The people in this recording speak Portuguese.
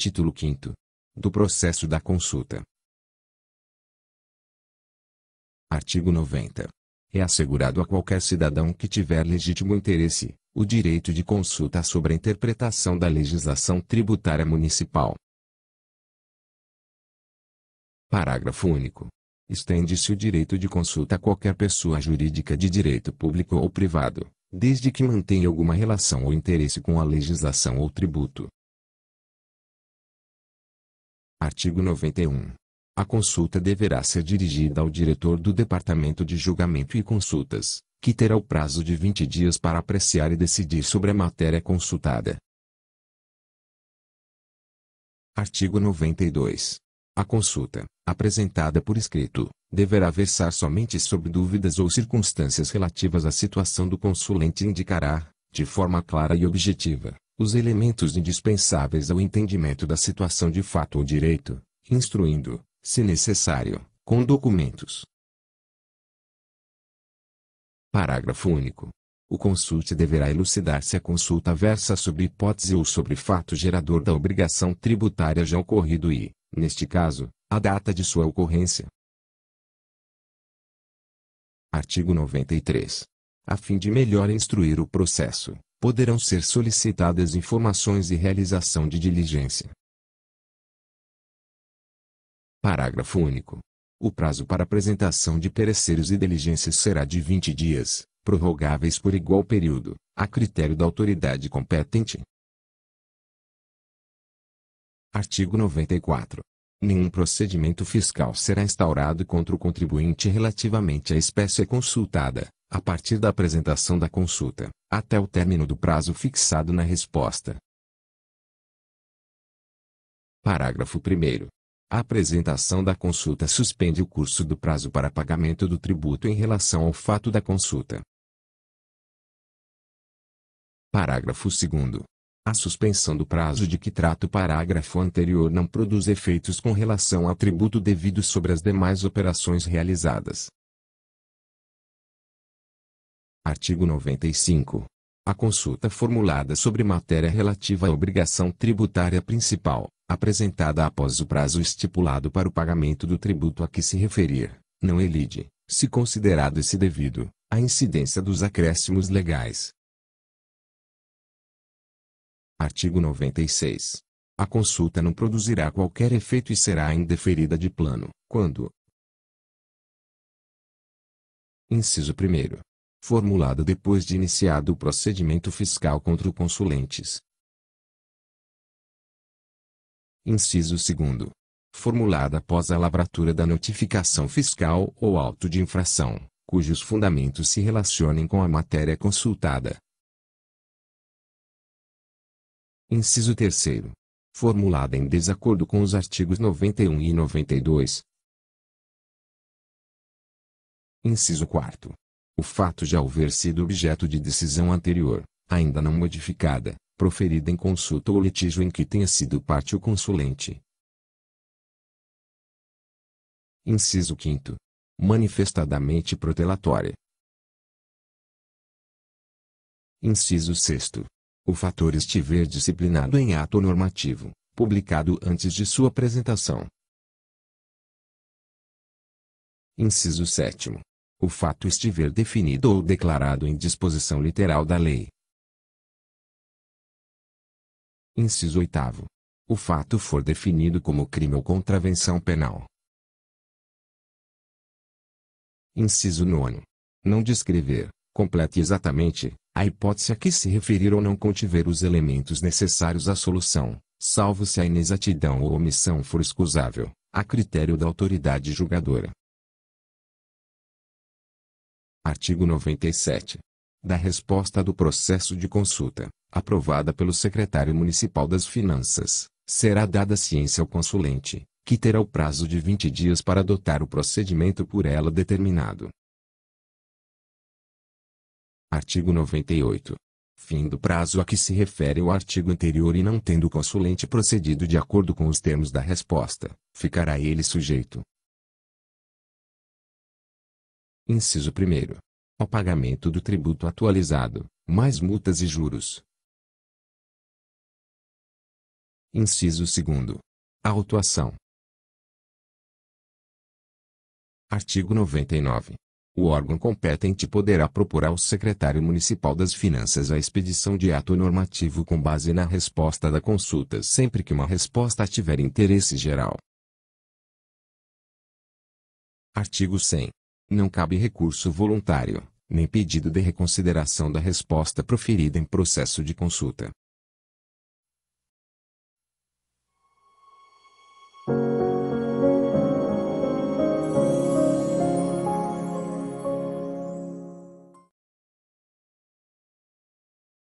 Título 5 do processo da consulta. Artigo 90. É assegurado a qualquer cidadão que tiver legítimo interesse, o direito de consulta sobre a interpretação da legislação tributária municipal. Parágrafo único. Estende-se o direito de consulta a qualquer pessoa jurídica de direito público ou privado, desde que mantenha alguma relação ou interesse com a legislação ou tributo, Artigo 91. A consulta deverá ser dirigida ao diretor do Departamento de Julgamento e Consultas, que terá o prazo de 20 dias para apreciar e decidir sobre a matéria consultada. Artigo 92. A consulta, apresentada por escrito, deverá versar somente sobre dúvidas ou circunstâncias relativas à situação do consulente e indicará, de forma clara e objetiva, os elementos indispensáveis ao entendimento da situação de fato ou direito, instruindo, se necessário, com documentos. Parágrafo único. O consulte deverá elucidar se a consulta versa sobre hipótese ou sobre fato gerador da obrigação tributária já ocorrido e, neste caso, a data de sua ocorrência. Artigo 93. A fim de melhor instruir o processo, poderão ser solicitadas informações e realização de diligência. Parágrafo único. O prazo para apresentação de pereceiros e diligências será de 20 dias, prorrogáveis por igual período, a critério da autoridade competente. Artigo 94 nenhum procedimento fiscal será instaurado contra o contribuinte relativamente à espécie consultada, a partir da apresentação da consulta, até o término do prazo fixado na resposta. Parágrafo 1. A apresentação da consulta suspende o curso do prazo para pagamento do tributo em relação ao fato da consulta. Parágrafo 2. A suspensão do prazo de que trata o parágrafo anterior não produz efeitos com relação ao tributo devido sobre as demais operações realizadas. Artigo 95. A consulta formulada sobre matéria relativa à obrigação tributária principal, apresentada após o prazo estipulado para o pagamento do tributo a que se referir, não elide, se considerado esse devido, a incidência dos acréscimos legais, Artigo 96. A consulta não produzirá qualquer efeito e será indeferida de plano, quando Inciso 1. Formulada depois de iniciado o procedimento fiscal contra o consulentes. Inciso 2. Formulada após a lavratura da notificação fiscal ou auto de infração, cujos fundamentos se relacionem com a matéria consultada, Inciso 3. Formulada em desacordo com os artigos 91 e 92. Inciso 4. O fato de haver sido objeto de decisão anterior, ainda não modificada, proferida em consulta ou litígio em que tenha sido parte o consulente. Inciso 5. Manifestadamente protelatória. Inciso 6 o fator estiver disciplinado em ato normativo, publicado antes de sua apresentação. Inciso 7. O fato estiver definido ou declarado em disposição literal da lei. Inciso 8. O fato for definido como crime ou contravenção penal. Inciso 9. Não descrever, completa e exatamente, a hipótese a que se referir ou não contiver os elementos necessários à solução, salvo se a inexatidão ou omissão for excusável, a critério da autoridade julgadora. Artigo 97. Da resposta do processo de consulta, aprovada pelo secretário municipal das Finanças, será dada ciência ao consulente, que terá o prazo de 20 dias para adotar o procedimento por ela determinado. Artigo 98. Fim do prazo a que se refere o artigo anterior e não tendo o consulente procedido de acordo com os termos da resposta, ficará ele sujeito. Inciso 1. Ao pagamento do tributo atualizado, mais multas e juros. Inciso 2. A autuação. Artigo 99 o órgão competente poderá propor ao secretário municipal das Finanças a expedição de ato normativo com base na resposta da consulta sempre que uma resposta tiver interesse geral. Artigo 100. Não cabe recurso voluntário, nem pedido de reconsideração da resposta proferida em processo de consulta.